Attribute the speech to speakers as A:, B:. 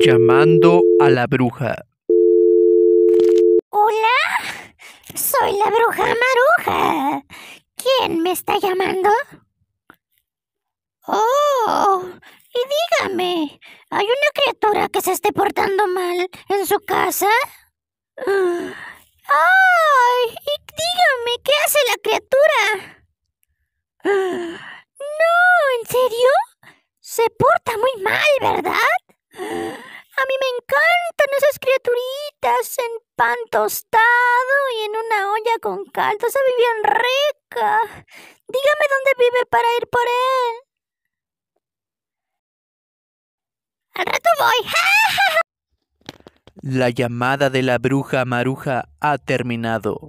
A: Llamando a la bruja. Hola, soy la bruja maruja. ¿Quién me está llamando? Oh, y dígame, ¿hay una criatura que se esté portando mal en su casa? Ah, ¡Ay! Y dígame, ¿qué hace la criatura? Ah, no, ¿en serio? Se porta muy mal, ¿verdad? Cantan esas criaturitas en pan tostado y en una olla con caldo. se vivían rica. Dígame dónde
B: vive para ir por él. Al rato voy.
A: La llamada de la bruja maruja
B: ha terminado.